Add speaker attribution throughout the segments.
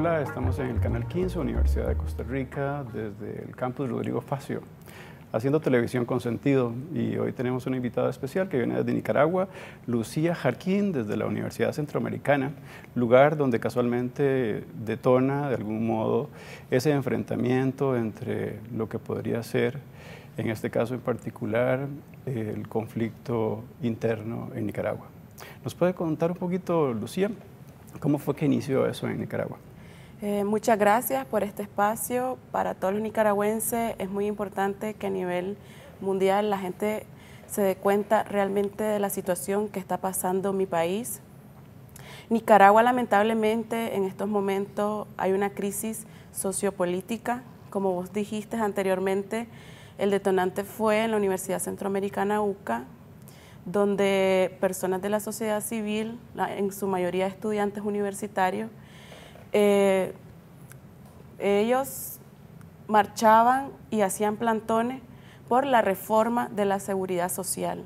Speaker 1: Hola, estamos en el Canal 15, Universidad de Costa Rica, desde el campus Rodrigo Facio, haciendo televisión con sentido. Y hoy tenemos una invitada especial que viene desde Nicaragua, Lucía Jarquín, desde la Universidad Centroamericana, lugar donde casualmente detona de algún modo ese enfrentamiento entre lo que podría ser en este caso en particular, el conflicto interno en Nicaragua. ¿Nos puede contar un poquito, Lucía, cómo fue que inició eso en Nicaragua?
Speaker 2: Eh, muchas gracias por este espacio. Para todos los nicaragüenses es muy importante que a nivel mundial la gente se dé cuenta realmente de la situación que está pasando en mi país. Nicaragua lamentablemente en estos momentos hay una crisis sociopolítica. Como vos dijiste anteriormente, el detonante fue en la Universidad Centroamericana UCA, donde personas de la sociedad civil, en su mayoría estudiantes universitarios, eh, ellos marchaban y hacían plantones por la reforma de la seguridad social.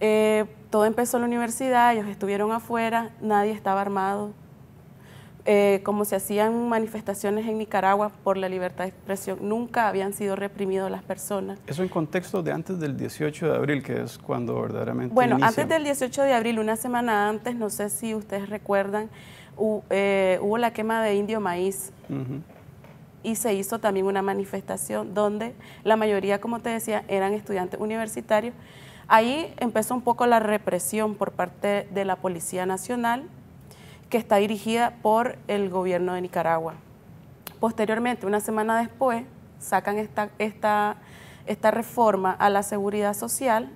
Speaker 2: Eh, todo empezó en la universidad, ellos estuvieron afuera, nadie estaba armado. Eh, como se hacían manifestaciones en Nicaragua por la libertad de expresión, nunca habían sido reprimidos las personas.
Speaker 1: Eso en contexto de antes del 18 de abril, que es cuando verdaderamente... Bueno, antes del
Speaker 2: 18 de abril, una semana antes, no sé si ustedes recuerdan, eh, hubo, la quema de indio maíz. Y se hizo también una manifestación donde la mayoría, como te decía, eran estudiantes universitarios. Ahí empezó un poco la represión por parte de la Policía Nacional, que está dirigida por el gobierno de Nicaragua. Posteriormente, una semana después, sacan esta, esta, esta reforma a la seguridad social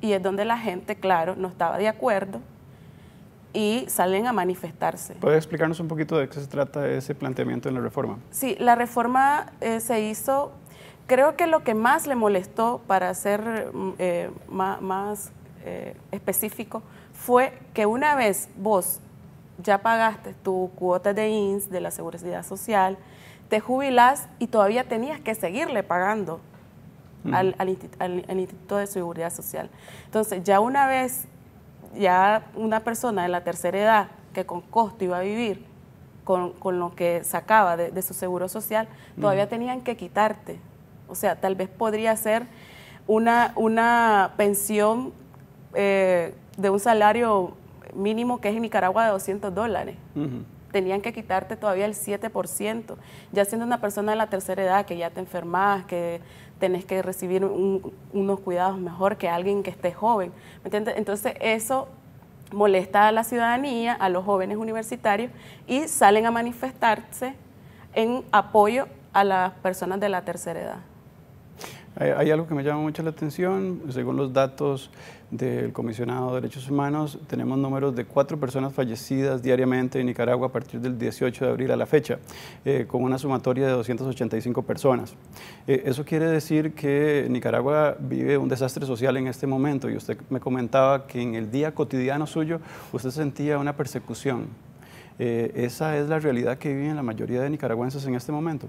Speaker 2: y es donde la gente, claro, no estaba de acuerdo y salen a manifestarse. ¿Puede
Speaker 1: explicarnos un poquito de qué se trata ese planteamiento en la reforma?
Speaker 2: Sí, la reforma eh, se hizo, creo que lo que más le molestó, para ser mm, eh, más, eh, específico, fue que una vez vos ya pagaste tu cuota de INS, de la Seguridad Social, te jubilás y todavía tenías que seguirle pagando. al Instituto de Seguridad Social. Entonces, ya una vez ya una persona de la tercera edad que con costo iba a vivir, con, lo que sacaba de, su seguro social, todavía tenían que quitarte. O sea, tal vez podría ser una, una pensión eh, de un salario mínimo que es en Nicaragua de 200 dólares tenían que quitarte todavía el 7%. Ya siendo una persona de la tercera edad que ya te enfermas, que tenés que recibir unos cuidados mejor que alguien que esté joven. Entonces eso molesta a la ciudadanía, a los jóvenes universitarios y salen a manifestarse en apoyo a las personas de la tercera edad.
Speaker 1: Hay algo que me llama mucho la atención, según los datos del comisionado de Derechos Humanos, tenemos números de cuatro personas fallecidas diariamente en Nicaragua a partir del 18 de abril a la fecha, eh, con una sumatoria de 285 personas. Eh, eso quiere decir que Nicaragua vive un desastre social en este momento y usted me comentaba que en el día cotidiano suyo usted sentía una persecución. Eh, esa es la realidad que viven la mayoría de nicaragüenses en este momento.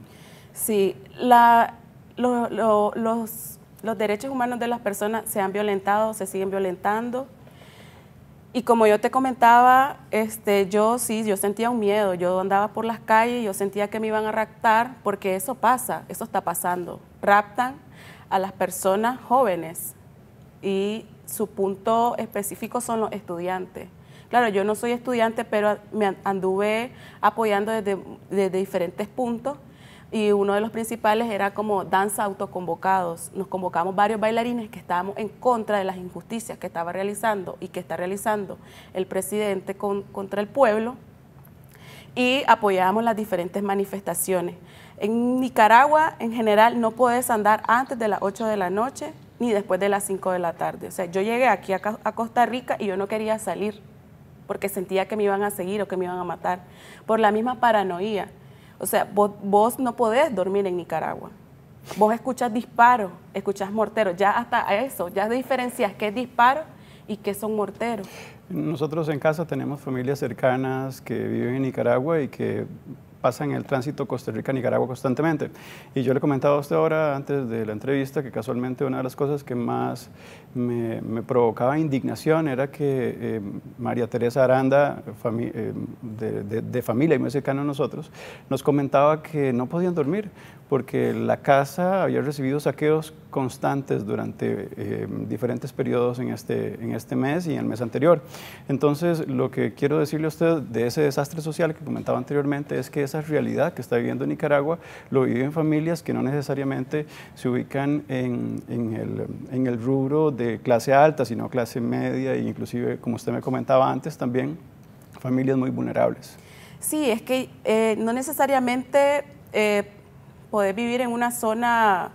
Speaker 2: Sí, la, los, derechos humanos de las personas se han violentado, se siguen violentando. Y como yo te comentaba, este, yo sí, yo sentía un miedo, yo andaba por las calles, yo sentía que me iban a raptar, porque eso pasa, eso está pasando. Raptan a las personas jóvenes y su punto específico son los estudiantes. Claro, yo no soy estudiante, pero me anduve apoyando desde, desde diferentes puntos y uno de los principales era como danza autoconvocados. Nos convocamos varios bailarines que estábamos en contra de las injusticias que estaba realizando y que está realizando el presidente contra el pueblo y apoyábamos las diferentes manifestaciones. En Nicaragua, en general, no puedes andar antes de las 8 de la noche ni después de las 5 de la tarde. O sea, yo llegué aquí a, a Costa Rica y yo no quería salir porque sentía que me iban a seguir o que me iban a matar por la misma paranoia o sea, vos, no podés dormir en Nicaragua. Vos escuchas disparos, escuchas morteros, ya hasta eso, ya diferencias qué es disparo y qué son morteros.
Speaker 1: Nosotros en casa tenemos familias cercanas que viven en Nicaragua y que pasan en el tránsito Costa Rica-Nicaragua constantemente. Y yo le comentado a usted ahora, antes de la entrevista, que casualmente una de las cosas que más me, provocaba indignación era que eh, María Teresa Aranda, eh, de, de, familia y muy cercana a nosotros, nos comentaba que no podían dormir porque la casa había recibido saqueos constantes durante eh, diferentes periodos en este, en este mes y en el mes anterior. Entonces, lo que quiero decirle a usted de ese desastre social que comentaba anteriormente es que esa realidad que está viviendo Nicaragua lo viven familias que no necesariamente se ubican en, en, el, en el rubro de clase alta, sino clase media e inclusive, como usted me comentaba antes, también familias muy vulnerables.
Speaker 2: Sí, es que eh, no necesariamente... Eh, poder vivir en una zona,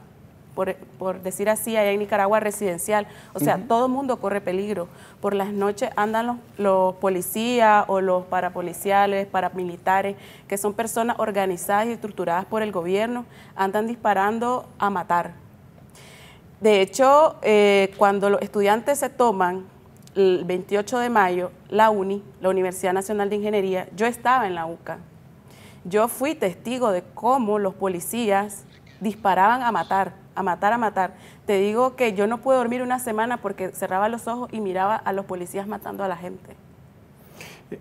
Speaker 2: por, decir así, allá en Nicaragua residencial. O sea, todo el mundo corre peligro. Por las noches andan los, policías o los parapoliciales, paramilitares, que son personas organizadas y estructuradas por el gobierno, andan disparando a matar. De hecho, eh, cuando los estudiantes se toman el 28 de mayo, la UNI, la Universidad Nacional de Ingeniería, yo estaba en la UCA yo fui testigo de cómo los policías disparaban a matar, a matar, a matar. Te digo que yo no pude dormir una semana porque cerraba los ojos y miraba a los policías matando a la gente.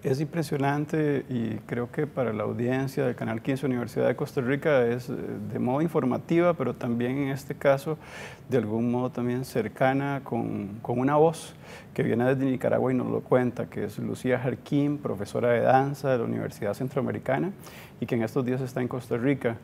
Speaker 1: Es impresionante y creo que para la audiencia del Canal 15 Universidad de Costa Rica es eh, de modo informativa, pero también en este caso de algún modo también cercana con, con una voz que viene desde Nicaragua y nos lo cuenta, que es Lucía Jarquín, profesora de danza de la Universidad Centroamericana y que en estos días está en Costa Rica.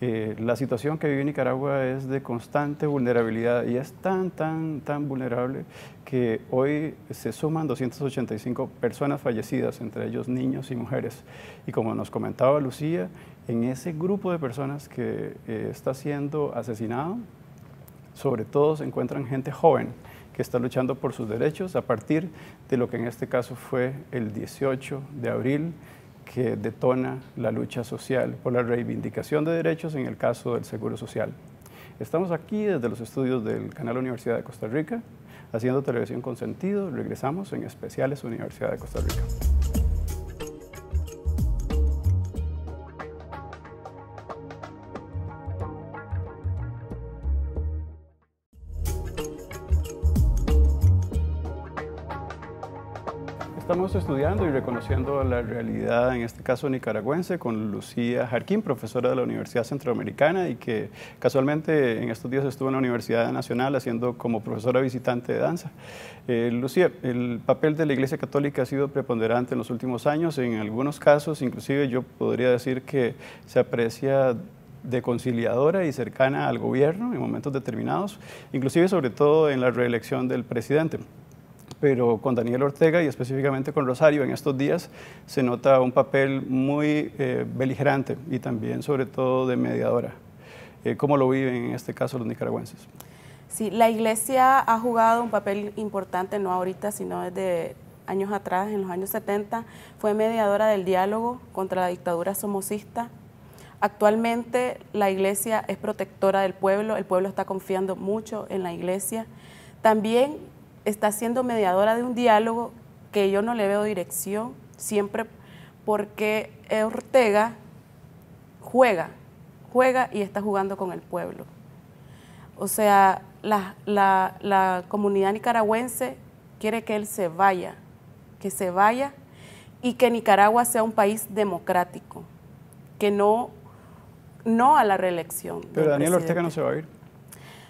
Speaker 1: Eh, la situación que vive Nicaragua es de constante vulnerabilidad y es tan, tan, tan vulnerable que hoy se suman 285 personas fallecidas, entre ellos niños y mujeres. Y como nos comentaba Lucía, en ese grupo de personas que eh, está siendo asesinado, sobre todo se encuentran gente joven que está luchando por sus derechos a partir de lo que en este caso fue el 18 de abril que detona la lucha social por la reivindicación de derechos en el caso del Seguro Social. Estamos aquí desde los estudios del Canal Universidad de Costa Rica, haciendo televisión con sentido. Regresamos en especiales Universidad de Costa Rica. Estamos estudiando y reconociendo la realidad, en este caso nicaragüense, con Lucía Jarquín, profesora de la Universidad Centroamericana y que casualmente en estos días estuvo en la Universidad Nacional haciendo como profesora visitante de danza. Eh, Lucía, el papel de la Iglesia Católica ha sido preponderante en los últimos años, en algunos casos inclusive yo podría decir que se aprecia de conciliadora y cercana al gobierno en momentos determinados, inclusive sobre todo en la reelección del presidente pero con Daniel Ortega y específicamente con Rosario en estos días se nota un papel muy eh, beligerante y también sobre todo de mediadora. Eh, ¿Cómo lo viven en este caso los nicaragüenses?
Speaker 2: Sí, la iglesia ha jugado un papel importante, no ahorita, sino desde años atrás, en los años 70, fue mediadora del diálogo contra la dictadura somocista. Actualmente la iglesia es protectora del pueblo, el pueblo está confiando mucho en la iglesia. También está siendo mediadora de un diálogo que yo no le veo dirección, siempre porque Ortega juega, juega y está jugando con el pueblo. O sea, la, comunidad nicaragüense quiere que él se vaya, que se vaya y que Nicaragua sea un país democrático, que no, no a la reelección. Pero Daniel Ortega no se va a ir.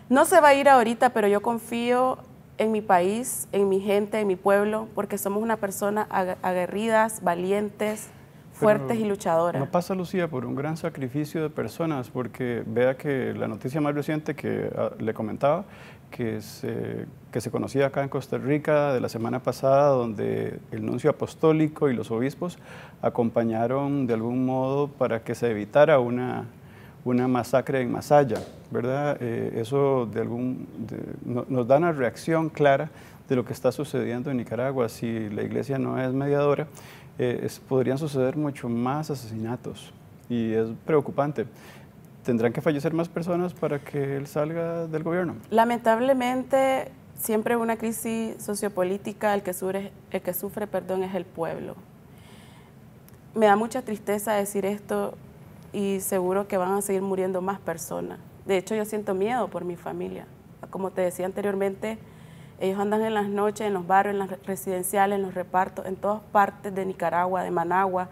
Speaker 2: No se va a ir ahorita, pero yo confío en mi país, en mi gente, en mi pueblo, porque somos una persona aguerridas, valientes, fuertes y luchadoras. No
Speaker 1: pasa, Lucía, por un gran sacrificio de personas, porque vea que la noticia más reciente que ah, le comentaba, que se, que se conocía acá en Costa Rica de la semana pasada, donde el nuncio apostólico y los obispos acompañaron de algún modo para que se evitara una una masacre en Masaya, ¿verdad? Eh, eso de algún, nos da una reacción clara de lo que está sucediendo en Nicaragua. Si la iglesia no es mediadora, eh, podrían suceder mucho más asesinatos y es preocupante. ¿Tendrán que fallecer más personas para que él salga del gobierno?
Speaker 2: Lamentablemente, siempre una crisis sociopolítica, el que sufre, el que sufre perdón, es el pueblo. Me da mucha tristeza decir esto y seguro que van a seguir muriendo más personas. De hecho, yo siento miedo por mi familia. Como te decía anteriormente, ellos andan en las noches, en los barrios, en las residenciales, en los repartos, en todas partes de Nicaragua, de Managua,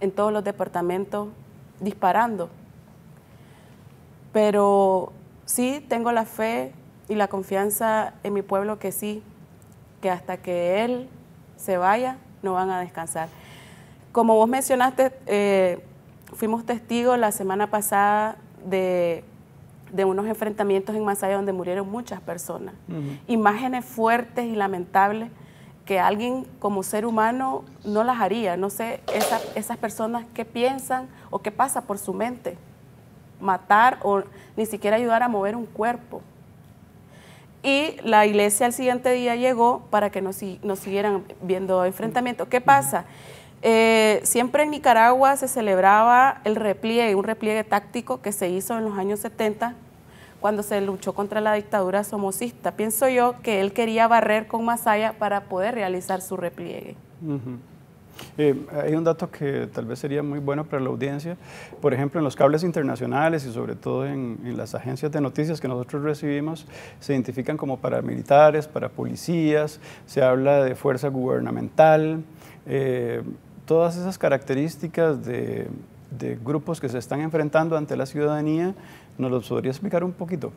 Speaker 2: en todos los departamentos, disparando. Pero sí tengo la fe y la confianza en mi pueblo que sí, que hasta que él se vaya, no van a descansar. Como vos mencionaste, eh, fuimos testigos la semana pasada de, de unos enfrentamientos en Masaya donde murieron muchas personas. Imágenes fuertes y lamentables que alguien como ser humano no las haría. No sé esas personas qué piensan o qué pasa por su mente. Matar o ni siquiera ayudar a mover un cuerpo. Y la iglesia al siguiente día llegó para que nos, siguieran viendo enfrentamientos. ¿Qué pasa? Eh, siempre en Nicaragua se celebraba el repliegue, un repliegue táctico que se hizo en los años 70 cuando se luchó contra la dictadura somocista. Pienso yo que él quería barrer con Masaya para poder realizar su repliegue.
Speaker 1: Eh, hay un dato que tal vez sería muy bueno para la audiencia. Por ejemplo, en los cables internacionales y sobre todo en, las agencias de noticias que nosotros recibimos, se identifican como paramilitares, para policías, se habla de fuerza gubernamental. Eh, todas esas características de, grupos que se están enfrentando ante la ciudadanía, ¿nos lo podría explicar un poquito?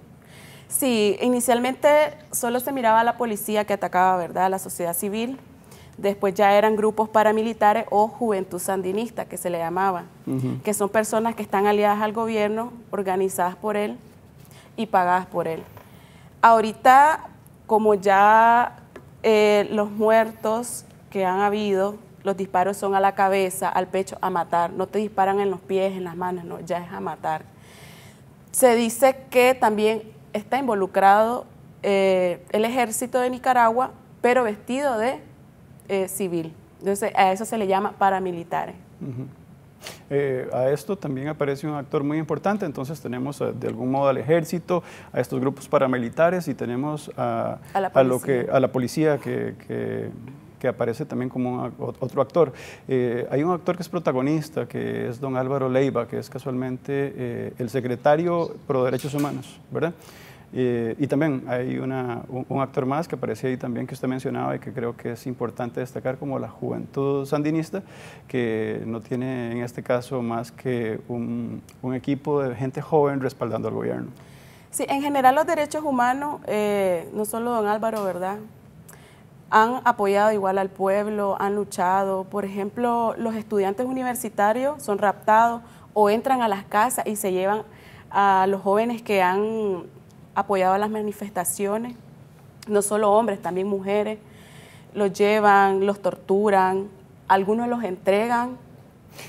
Speaker 2: Sí, inicialmente solo se miraba a la policía que atacaba, ¿verdad?, a la sociedad civil. Después ya eran grupos paramilitares o juventud sandinista, que se le llamaba, que son personas que están aliadas al gobierno, organizadas por él y pagadas por él. Ahorita, como ya eh, los muertos que han habido los disparos son a la cabeza, al pecho, a matar. No te disparan en los pies, en las manos, no, ya es a matar. Se dice que también está involucrado eh, el ejército de Nicaragua, pero vestido de eh, civil. Entonces a eso se le llama paramilitares.
Speaker 1: Eh, a esto también aparece un actor muy importante, entonces tenemos de algún modo al ejército, a estos grupos paramilitares y tenemos a, la, policía. lo que, a la policía que que aparece también como otro actor. Eh, hay un actor que es protagonista, que es don Álvaro Leiva, que es casualmente eh, el secretario pro derechos humanos, ¿verdad? Eh, y también hay una, un, actor más que aparece ahí también que usted mencionaba y que creo que es importante destacar como la juventud sandinista, que no tiene en este caso más que un, un equipo de gente joven respaldando al gobierno.
Speaker 2: Sí, en general los derechos humanos, no solo don Álvaro, ¿verdad? han apoyado igual al pueblo, han luchado. Por ejemplo, los estudiantes universitarios son raptados o entran a las casas y se llevan a los jóvenes que han apoyado a las manifestaciones, no solo hombres, también mujeres. Los llevan, los torturan, algunos los entregan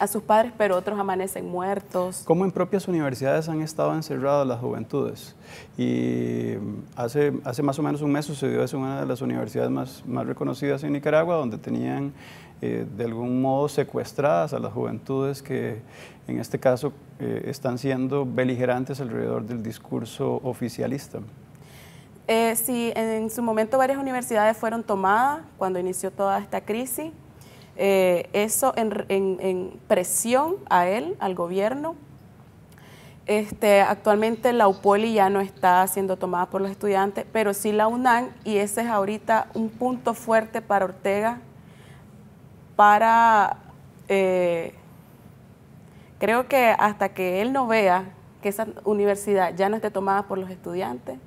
Speaker 2: a sus padres, pero otros amanecen muertos.
Speaker 1: ¿Cómo en propias universidades han estado encerradas las juventudes. Y mm, hace, hace más o menos un mes sucedió eso en una de las universidades más, más reconocidas en Nicaragua, donde tenían eh, de algún modo secuestradas a las juventudes que en este caso eh, están siendo beligerantes alrededor del discurso oficialista.
Speaker 2: Eh, sí, en su momento varias universidades fueron tomadas cuando inició toda esta crisis. Eh, eso en, presión a él, al gobierno. Este, actualmente la UPOLI ya no está siendo tomada por los estudiantes, pero sí la UNAM y ese es ahorita un punto fuerte para Ortega, para, eh, creo que hasta que él no vea que esa universidad ya no esté tomada por los estudiantes,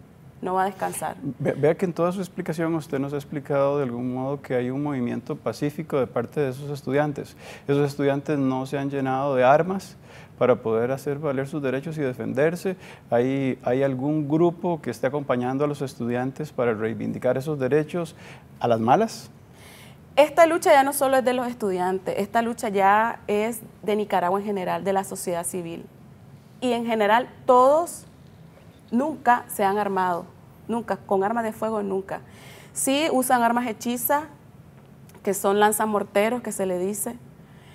Speaker 2: no va a descansar.
Speaker 1: vea que en toda su explicación usted nos ha explicado de algún modo que hay un movimiento pacífico de parte de esos estudiantes. Esos estudiantes no se han llenado de armas para poder hacer valer sus derechos y defenderse. ¿Hay, hay algún grupo que esté acompañando a los estudiantes para reivindicar esos derechos a las malas?
Speaker 2: Esta lucha ya no solo es de los estudiantes, esta lucha ya es de Nicaragua en general, de la sociedad civil. Y en general todos nunca se han armado, nunca, con armas de fuego nunca. Sí usan armas hechizas, que son lanzamorteros, que se le dice.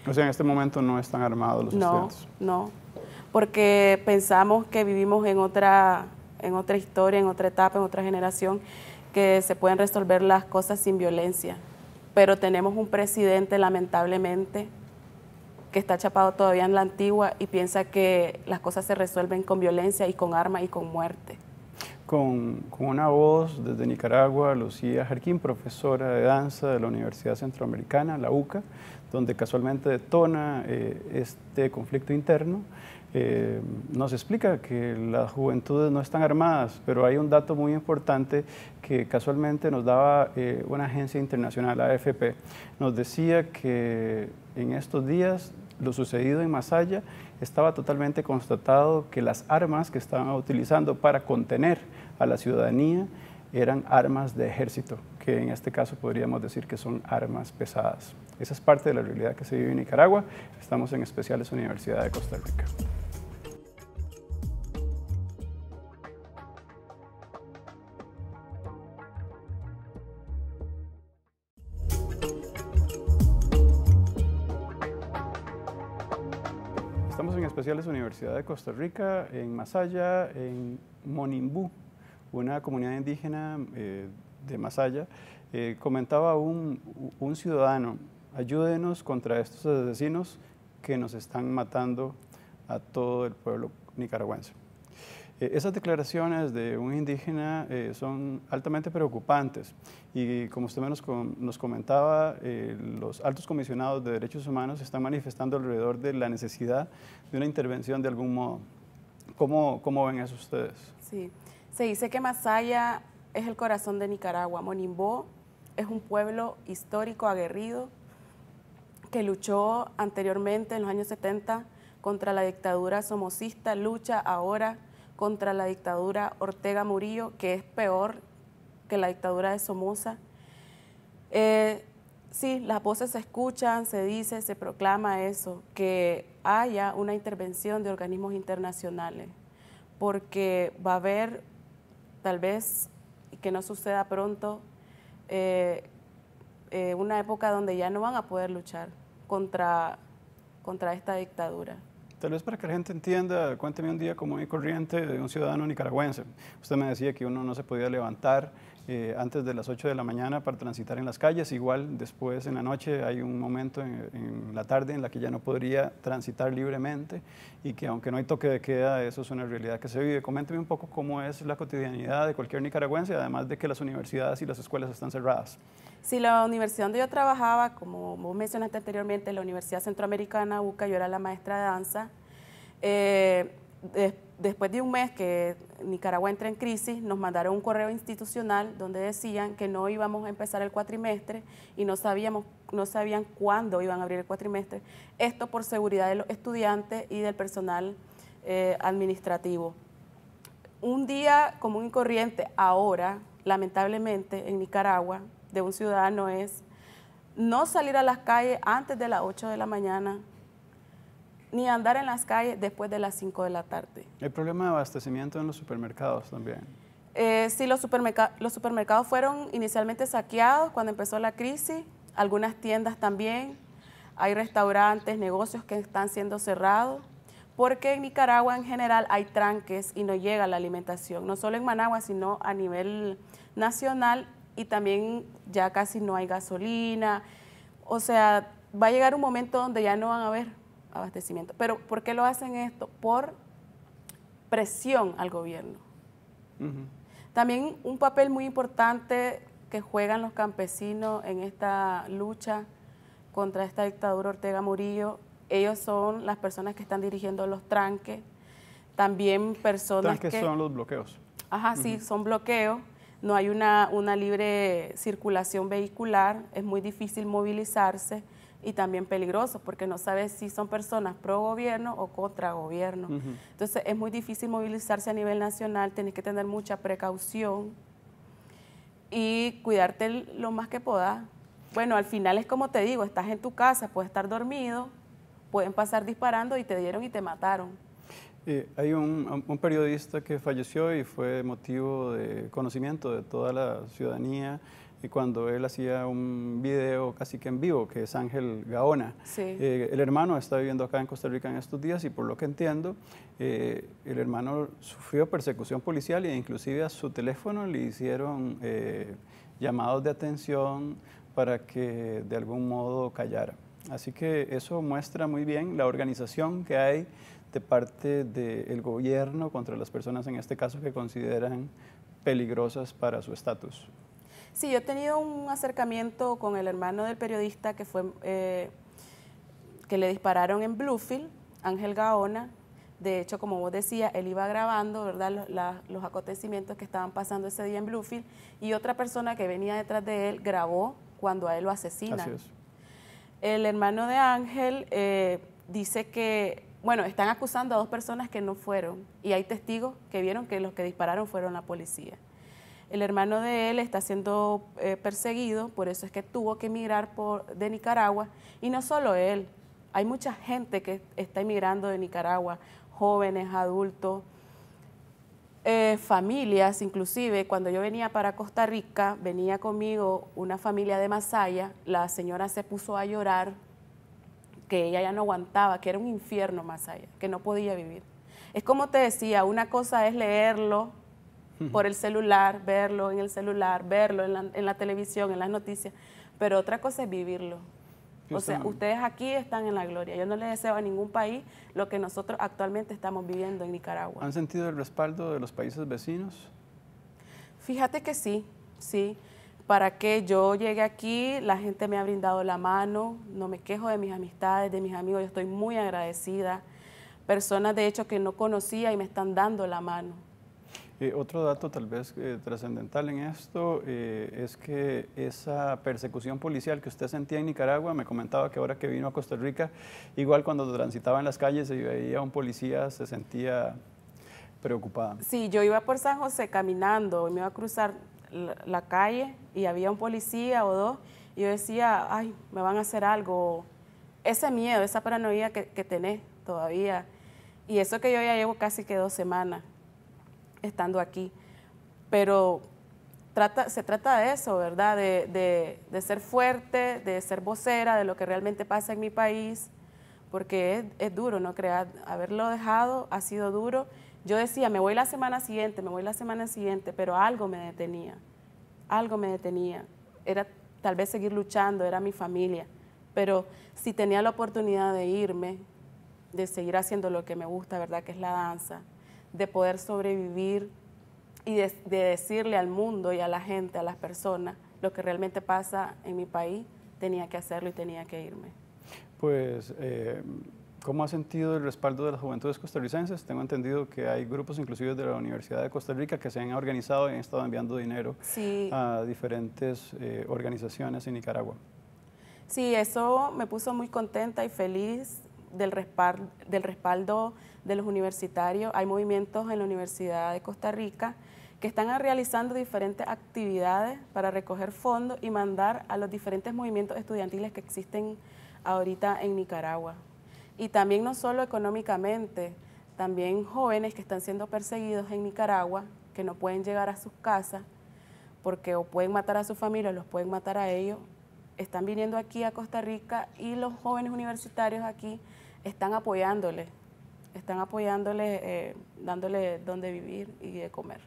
Speaker 1: O sea, en este momento no están armados los no,
Speaker 2: No, porque pensamos que vivimos en otra, en otra historia, en otra etapa, en otra generación, que se pueden resolver las cosas sin violencia. Pero tenemos un presidente, lamentablemente, que está chapado todavía en la antigua y piensa que las cosas se resuelven con violencia y con arma y con muerte.
Speaker 1: Con, una voz desde Nicaragua, Lucía Jarquín, profesora de danza de la Universidad Centroamericana, la UCA, donde casualmente detona eh, este conflicto interno. Eh, nos explica que las juventudes no están armadas, pero hay un dato muy importante que casualmente nos daba eh, una agencia internacional, la AFP. Nos decía que en estos días lo sucedido en Masaya, estaba totalmente constatado que las armas que estaban utilizando para contener a la ciudadanía eran armas de ejército, que en este caso podríamos decir que son armas pesadas. Esa es parte de la realidad que se vive en Nicaragua. Estamos en especiales Universidad de Costa Rica. La Universidad de Costa Rica, en Masaya, en Monimbú, una comunidad indígena eh, de Masaya, eh, comentaba un, un ciudadano, ayúdenos contra estos asesinos que nos están matando a todo el pueblo nicaragüense. Eh, esas declaraciones de un indígena eh, son altamente preocupantes y como usted nos, nos comentaba, eh, los altos comisionados de derechos humanos están manifestando alrededor de la necesidad de una intervención de algún modo. ¿Cómo, cómo ven eso ustedes?
Speaker 2: Sí, se dice que Masaya es el corazón de Nicaragua, Monimbó es un pueblo histórico, aguerrido, que luchó anteriormente en los años 70 contra la dictadura somocista, lucha ahora contra la dictadura Ortega Murillo, que es peor que la dictadura de Somoza. Eh, sí, las voces se escuchan, se dice, se proclama eso, que haya una intervención de organismos internacionales, porque va a haber, tal vez, y que no suceda pronto, eh, eh, una época donde ya no van a poder luchar contra, contra esta dictadura.
Speaker 1: Tal vez para que la gente entienda, cuénteme un día como y corriente de un ciudadano nicaragüense. Usted me decía que uno no se podía levantar eh, antes de las 8 de la mañana para transitar en las calles, igual después en la noche hay un momento en, la tarde en la que ya no podría transitar libremente y que aunque no hay toque de queda, eso es una realidad que se vive. Coménteme un poco cómo es la cotidianidad de cualquier nicaragüense, además de que las universidades y las escuelas están cerradas.
Speaker 2: Si la universidad donde yo trabajaba, como vos mencionaste anteriormente, la Universidad Centroamericana UCA, yo era la maestra de danza, eh, después de un mes que Nicaragua entra en crisis, nos mandaron un correo institucional donde decían que no íbamos a empezar el cuatrimestre y no sabíamos, no sabían cuándo iban a abrir el cuatrimestre. Esto por seguridad de los estudiantes y del personal eh, administrativo. Un día común y corriente ahora, lamentablemente, en Nicaragua, de un ciudadano es no salir a las calles antes de las 8 de la mañana, ni andar en las calles después de las 5 de la tarde.
Speaker 1: El problema de abastecimiento en los supermercados también.
Speaker 2: Eh, sí, los, los supermercados fueron inicialmente saqueados cuando empezó la crisis, algunas tiendas también, hay restaurantes, negocios que están siendo cerrados, porque en Nicaragua en general hay tranques y no llega la alimentación, no solo en Managua, sino a nivel nacional y también ya casi no hay gasolina. O sea, va a llegar un momento donde ya no van a haber abastecimiento. Pero ¿por qué lo hacen esto? Por presión al gobierno. También un papel muy importante que juegan los campesinos en esta lucha contra esta dictadura Ortega Murillo. Ellos son las personas que están dirigiendo los tranques. También personas tranques que... son los bloqueos. Ajá, sí, son bloqueos no hay una, libre circulación vehicular, es muy difícil movilizarse y también peligroso porque no sabes si son personas pro gobierno o contra gobierno. Entonces es muy difícil movilizarse a nivel nacional, tienes que tener mucha precaución y cuidarte lo más que puedas. Bueno, al final es como te digo, estás en tu casa, puedes estar dormido, pueden pasar disparando y te dieron y te mataron
Speaker 1: hay un, periodista que falleció y fue motivo de conocimiento de toda la ciudadanía y cuando él hacía un video casi que en vivo, que es Ángel Gaona. Eh, el hermano está viviendo acá en Costa Rica en estos días y por lo que entiendo, eh, el hermano sufrió persecución policial e inclusive a su teléfono le hicieron eh, llamados de atención para que de algún modo callara. Así que eso muestra muy bien la organización que hay de parte del gobierno contra las personas, en este caso, que consideran peligrosas para su estatus.
Speaker 2: Sí, yo he tenido un acercamiento con el hermano del periodista que fue eh, que le dispararon en Bluefield, Ángel Gaona. De hecho, como vos decías, él iba grabando ¿verdad? Los, acontecimientos que estaban pasando ese día en Bluefield y otra persona que venía detrás de él grabó cuando a él lo asesinan. Así El hermano de Ángel eh, dice que bueno, están acusando a dos personas que no fueron y hay testigos que vieron que los que dispararon fueron la policía. El hermano de él está siendo eh, perseguido, por eso es que tuvo que emigrar de Nicaragua y no solo él, hay mucha gente que está emigrando de Nicaragua, jóvenes, adultos, eh, familias, inclusive cuando yo venía para Costa Rica, venía conmigo una familia de Masaya, la señora se puso a llorar que ella ya no aguantaba, que era un infierno más allá, que no podía vivir. Es como te decía, una cosa es leerlo por el celular, verlo en el celular, verlo en la, televisión, en las noticias, pero otra cosa es vivirlo.
Speaker 1: O sea, ustedes
Speaker 2: aquí están en la gloria. Yo no les deseo a ningún país lo que nosotros actualmente estamos viviendo en Nicaragua.
Speaker 1: ¿Han sentido el respaldo de los países vecinos?
Speaker 2: Fíjate que sí, sí para que yo llegue aquí, la gente me ha brindado la mano, no me quejo de mis amistades, de mis amigos, yo estoy muy agradecida. Personas de hecho que no conocía y me están dando la mano.
Speaker 1: Eh, otro dato tal vez eh, trascendental en esto eh, es que esa persecución policial que usted sentía en Nicaragua, me comentaba que ahora que vino a Costa Rica, igual cuando transitaba en las calles y veía a un policía se sentía preocupada.
Speaker 2: Sí, yo iba por San José caminando, me iba a cruzar la, calle y había un policía o dos, y yo decía, ay, me van a hacer algo. Ese miedo, esa paranoia que, que tenés todavía. Y eso que yo ya llevo casi que dos semanas estando aquí. Pero se trata de eso, ¿verdad? De, ser fuerte, de ser vocera de lo que realmente pasa en mi país, porque es, duro, ¿no? Crear, haberlo dejado ha sido duro yo decía, me voy la semana siguiente, me voy la semana siguiente, pero algo me detenía, algo me detenía. Era tal vez seguir luchando, era mi familia, pero si tenía la oportunidad de irme, de seguir haciendo lo que me gusta, ¿verdad? Que es la danza, de poder sobrevivir y de, decirle al mundo y a la gente, a las personas, lo que realmente pasa en mi país, tenía que hacerlo y tenía que irme.
Speaker 1: Pues eh, ¿Cómo ha sentido el respaldo de las juventudes costarricenses? Tengo entendido que hay grupos inclusive de la Universidad de Costa Rica que se han organizado y han estado enviando dinero a diferentes eh, organizaciones en Nicaragua.
Speaker 2: Sí, eso me puso muy contenta y feliz del, del respaldo de los universitarios. Hay movimientos en la Universidad de Costa Rica que están realizando diferentes actividades para recoger fondos y mandar a los diferentes movimientos estudiantiles que existen ahorita en Nicaragua y también no solo económicamente, también jóvenes que están siendo perseguidos en Nicaragua, que no pueden llegar a sus casas porque o pueden matar a su familia o los pueden matar a ellos, están viniendo aquí a Costa Rica y los jóvenes universitarios aquí están apoyándole, están apoyándole, eh, dándole donde vivir y de comer.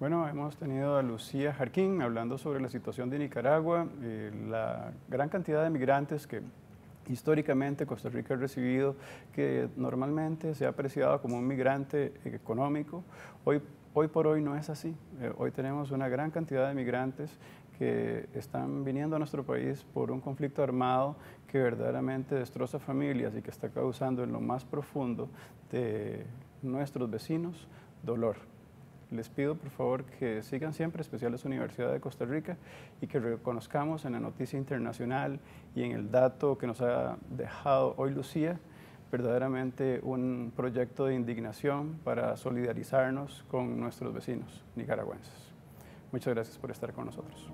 Speaker 1: Bueno, hemos tenido a Lucía Jarquín hablando sobre la situación de Nicaragua, eh, la gran cantidad de migrantes que Históricamente Costa Rica ha recibido que normalmente se ha apreciado como un migrante económico. Hoy, hoy por hoy no es así. Eh, hoy tenemos una gran cantidad de migrantes que están viniendo a nuestro país por un conflicto armado que verdaderamente destroza familias y que está causando en lo más profundo de nuestros vecinos dolor les pido por favor que sigan siempre Especiales Universidad de Costa Rica y que reconozcamos en la noticia internacional y en el dato que nos ha dejado hoy Lucía, verdaderamente un proyecto de indignación para solidarizarnos con nuestros vecinos nicaragüenses. Muchas gracias por estar con nosotros.